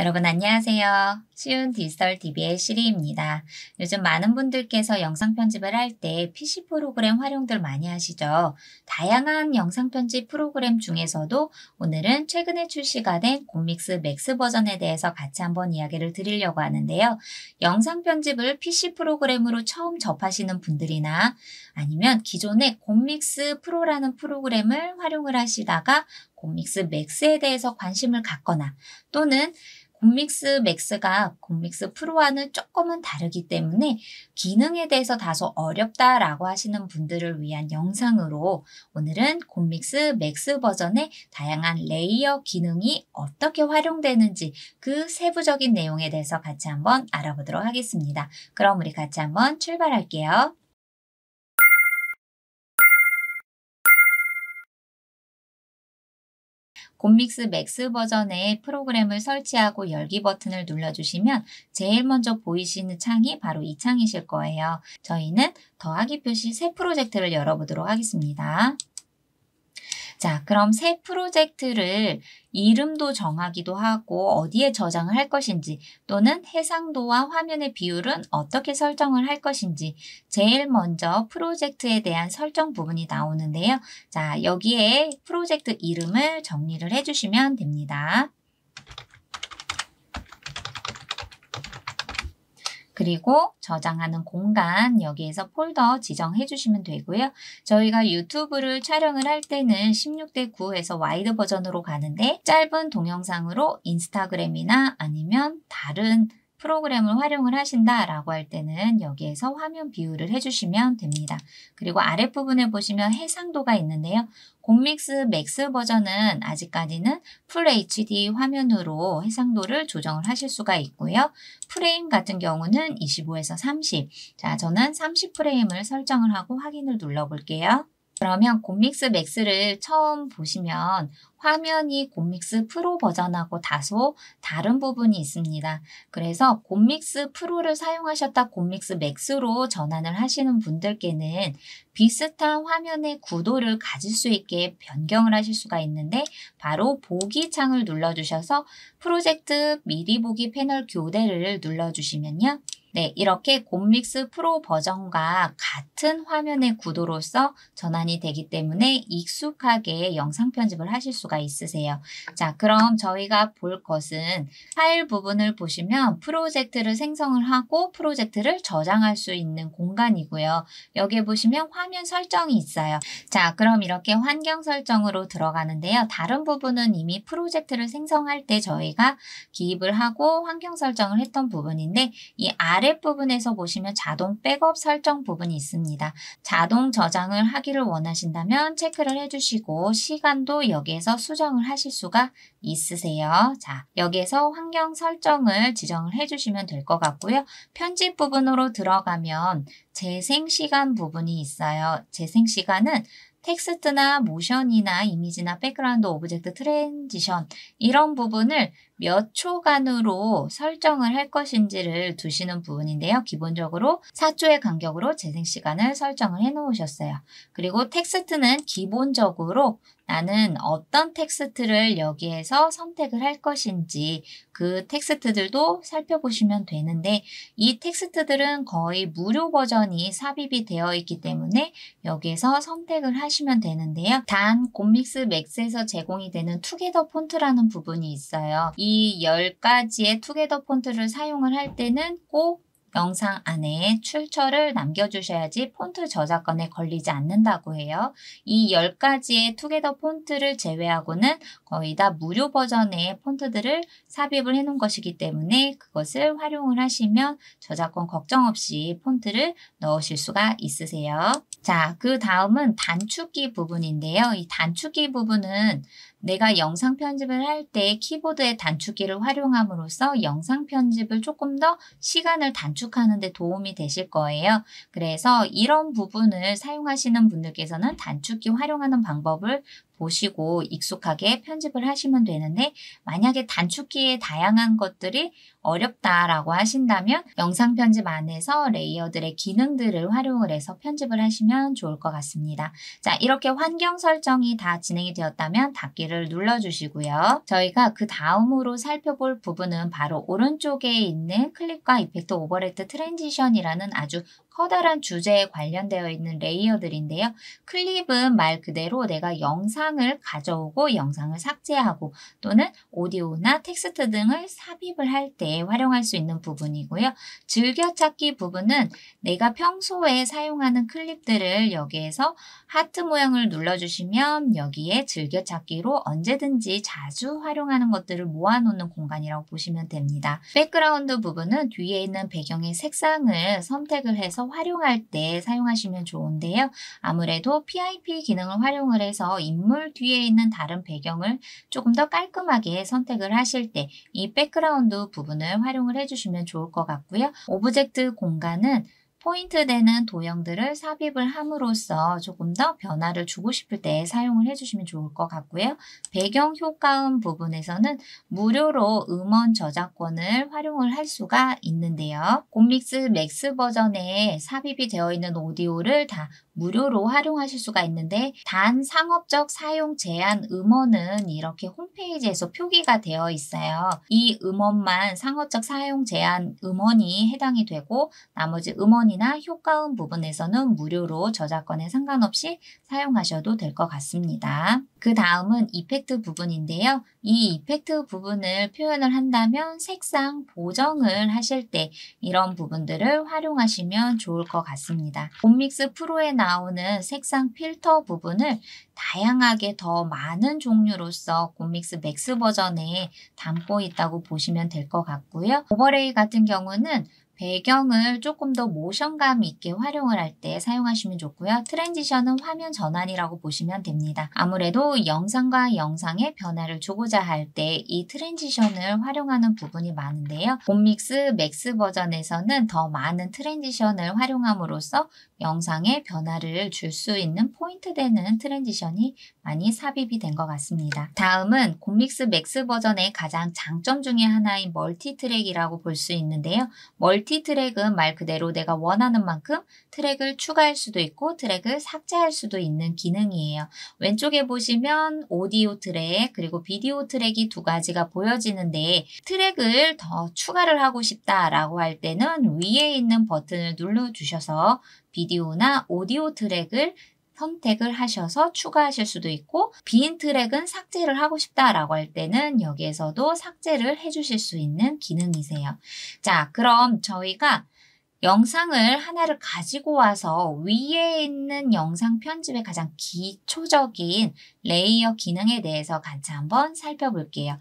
여러분 안녕하세요. 쉬운 디지털 DB의 시리입니다. 요즘 많은 분들께서 영상 편집을 할 때 PC 프로그램 활용들 많이 하시죠. 다양한 영상 편집 프로그램 중에서도 오늘은 최근에 출시가 된 곰믹스 맥스 버전에 대해서 같이 한번 이야기를 드리려고 하는데요. 영상 편집을 PC 프로그램으로 처음 접하시는 분들이나 아니면 기존의 곰믹스 프로라는 프로그램을 활용을 하시다가 곰믹스 맥스에 대해서 관심을 갖거나 또는 공믹스 맥스가 공믹스 프로와는 조금은 다르기 때문에 기능에 대해서 다소 어렵다라고 하시는 분들을 위한 영상으로 오늘은 공믹스 맥스 버전의 다양한 레이어 기능이 어떻게 활용되는지 그 세부적인 내용에 대해서 같이 한번 알아보도록 하겠습니다. 그럼 우리 같이 한번 출발할게요. 곰믹스 맥스 버전의 프로그램을 설치하고 열기 버튼을 눌러주시면 제일 먼저 보이시는 창이 바로 이 창이실 거예요. 저희는 더하기 표시 새 프로젝트를 열어보도록 하겠습니다. 자, 그럼 새 프로젝트를 이름도 정하기도 하고 어디에 저장을 할 것인지 또는 해상도와 화면의 비율은 어떻게 설정을 할 것인지 제일 먼저 프로젝트에 대한 설정 부분이 나오는데요. 자, 여기에 프로젝트 이름을 정리를 해주시면 됩니다. 그리고 저장하는 공간 여기에서 폴더 지정해 주시면 되고요. 저희가 유튜브를 촬영을 할 때는 16대 9에서 와이드 버전으로 가는데 짧은 동영상으로 인스타그램이나 아니면 다른 프로그램을 활용을 하신다라고 할 때는 여기에서 화면 비율을 해주시면 됩니다. 그리고 아랫부분에 보시면 해상도가 있는데요. 곰믹스 맥스 버전은 아직까지는 풀 HD 화면으로 해상도를 조정을 하실 수가 있고요. 프레임 같은 경우는 25에서 30, 자 저는 30프레임을 설정을 하고 확인을 눌러볼게요. 그러면 곰믹스 맥스를 처음 보시면 화면이 곰믹스 프로 버전하고 다소 다른 부분이 있습니다. 그래서 곰믹스 프로를 사용하셨다 곰믹스 맥스로 전환을 하시는 분들께는 비슷한 화면의 구도를 가질 수 있게 변경을 하실 수가 있는데 바로 보기 창을 눌러주셔서 프로젝트 미리 보기 패널 교대를 눌러주시면요. 네, 이렇게 곰믹스 프로 버전과 같은 화면의 구도로서 전환이 되기 때문에 익숙하게 영상 편집을 하실 수가 있으세요. 자, 그럼 저희가 볼 것은 파일 부분을 보시면 프로젝트를 생성을 하고 프로젝트를 저장할 수 있는 공간이고요. 여기에 보시면 화면 설정이 있어요. 자, 그럼 이렇게 환경 설정으로 들어가는데요. 다른 부분은 이미 프로젝트를 생성할 때 저희가 기입을 하고 환경 설정을 했던 부분인데 이 아래 아랫부분에서 보시면 자동 백업 설정 부분이 있습니다. 자동 저장을 하기를 원하신다면 체크를 해주시고 시간도 여기에서 수정을 하실 수가 있으세요. 자, 여기에서 환경 설정을 지정을 해주시면 될 것 같고요. 편집 부분으로 들어가면 재생시간 부분이 있어요. 재생시간은 텍스트나 모션이나 이미지나 백그라운드 오브젝트 트랜지션 이런 부분을 몇 초간으로 설정을 할 것인지를 두시는 부분인데요. 기본적으로 4초의 간격으로 재생시간을 설정을 해 놓으셨어요. 그리고 텍스트는 기본적으로 나는 어떤 텍스트를 여기에서 선택을 할 것인지 그 텍스트들도 살펴보시면 되는데 이 텍스트들은 거의 무료 버전이 삽입이 되어 있기 때문에 여기에서 선택을 하시면 되는데요. 단 곰믹스 맥스에서 제공이 되는 투게더 폰트라는 부분이 있어요. 이이 10가지의 투게더 폰트를 사용을 할 때는 꼭 영상 안에 출처를 남겨주셔야지 폰트 저작권에 걸리지 않는다고 해요. 이 10가지의 투게더 폰트를 제외하고는 거의 다 무료 버전의 폰트들을 삽입을 해놓은 것이기 때문에 그것을 활용을 하시면 저작권 걱정 없이 폰트를 넣으실 수가 있으세요. 자, 그 다음은 단축키 부분인데요. 이 단축키 부분은 내가 영상 편집을 할 때 키보드의 단축키를 활용함으로써 영상 편집을 조금 더 시간을 단축하는 데 도움이 되실 거예요. 그래서 이런 부분을 사용하시는 분들께서는 단축키 활용하는 방법을 보시고 익숙하게 편집을 하시면 되는데 만약에 단축키의 다양한 것들이 어렵다라고 하신다면 영상 편집 안에서 레이어들의 기능들을 활용을 해서 편집을 하시면 좋을 것 같습니다. 자 이렇게 환경 설정이 다 진행이 되었다면 닫기를 눌러주시고요. 저희가 그 다음으로 살펴볼 부분은 바로 오른쪽에 있는 클립과 이펙트 오버레트 트랜지션이라는 아주 커다란 주제에 관련되어 있는 레이어들인데요. 클립은 말 그대로 내가 영상 영상을 가져오고 영상을 삭제하고 또는 오디오나 텍스트 등을 삽입을 할 때 활용할 수 있는 부분이고요. 즐겨찾기 부분은 내가 평소에 사용하는 클립들을 여기에서 하트 모양을 눌러주시면 여기에 즐겨찾기로 언제든지 자주 활용하는 것들을 모아놓는 공간이라고 보시면 됩니다. 백그라운드 부분은 뒤에 있는 배경의 색상을 선택을 해서 활용할 때 사용하시면 좋은데요. 아무래도 PIP 기능을 활용을 해서 인물 배경을 뒤에 있는 다른 배경을 조금 더 깔끔하게 선택을 하실 때 이 백그라운드 부분을 활용을 해주시면 좋을 것 같고요. 오브젝트 공간은 포인트 되는 도형들을 삽입을 함으로써 조금 더 변화를 주고 싶을 때 사용을 해주시면 좋을 것 같고요. 배경 효과음 부분에서는 무료로 음원 저작권을 활용을 할 수가 있는데요. 곰믹스 맥스 버전에 삽입이 되어 있는 오디오를 다 무료로 활용하실 수가 있는데 단 상업적 사용 제한 음원은 이렇게 홈페이지에서 표기가 되어 있어요. 이 음원만 상업적 사용 제한 음원이 해당이 되고 나머지 음원이나 효과음 부분에서는 무료로 저작권에 상관없이 사용하셔도 될 것 같습니다. 그 다음은 이펙트 부분인데요. 이 이펙트 부분을 표현을 한다면 색상 보정을 하실 때 이런 부분들을 활용하시면 좋을 것 같습니다. 곰믹스 프로에 나오는 색상 필터 부분을 다양하게 더 많은 종류로서 곰믹스 맥스 버전에 담고 있다고 보시면 될 것 같고요. 오버레이 같은 경우는 배경을 조금 더 모션감 있게 활용을 할 때 사용하시면 좋고요. 트랜지션은 화면 전환이라고 보시면 됩니다. 아무래도 영상과 영상의 변화를 주고자 할 때 이 트랜지션을 활용하는 부분이 많은데요. 봄믹스 맥스 버전에서는 더 많은 트랜지션을 활용함으로써 영상의 변화를 줄 수 있는 포인트 되는 트랜지션이 많이 삽입이 된 것 같습니다. 다음은 곰믹스 맥스 버전의 가장 장점 중의 하나인 멀티트랙이라고 볼 수 있는데요. 멀티 멀티 트랙은 말 그대로 내가 원하는 만큼 트랙을 추가할 수도 있고 트랙을 삭제할 수도 있는 기능이에요. 왼쪽에 보시면 오디오 트랙 그리고 비디오 트랙이 두 가지가 보여지는데 트랙을 더 추가를 하고 싶다라고 할 때는 위에 있는 버튼을 눌러주셔서 비디오나 오디오 트랙을 선택을 하셔서 추가하실 수도 있고 빈 트랙은 삭제를 하고 싶다라고 할 때는 여기에서도 삭제를 해주실 수 있는 기능이세요. 자, 그럼 저희가 영상을 하나를 가지고 와서 위에 있는 영상 편집의 가장 기초적인 레이어 기능에 대해서 같이 한번 살펴볼게요.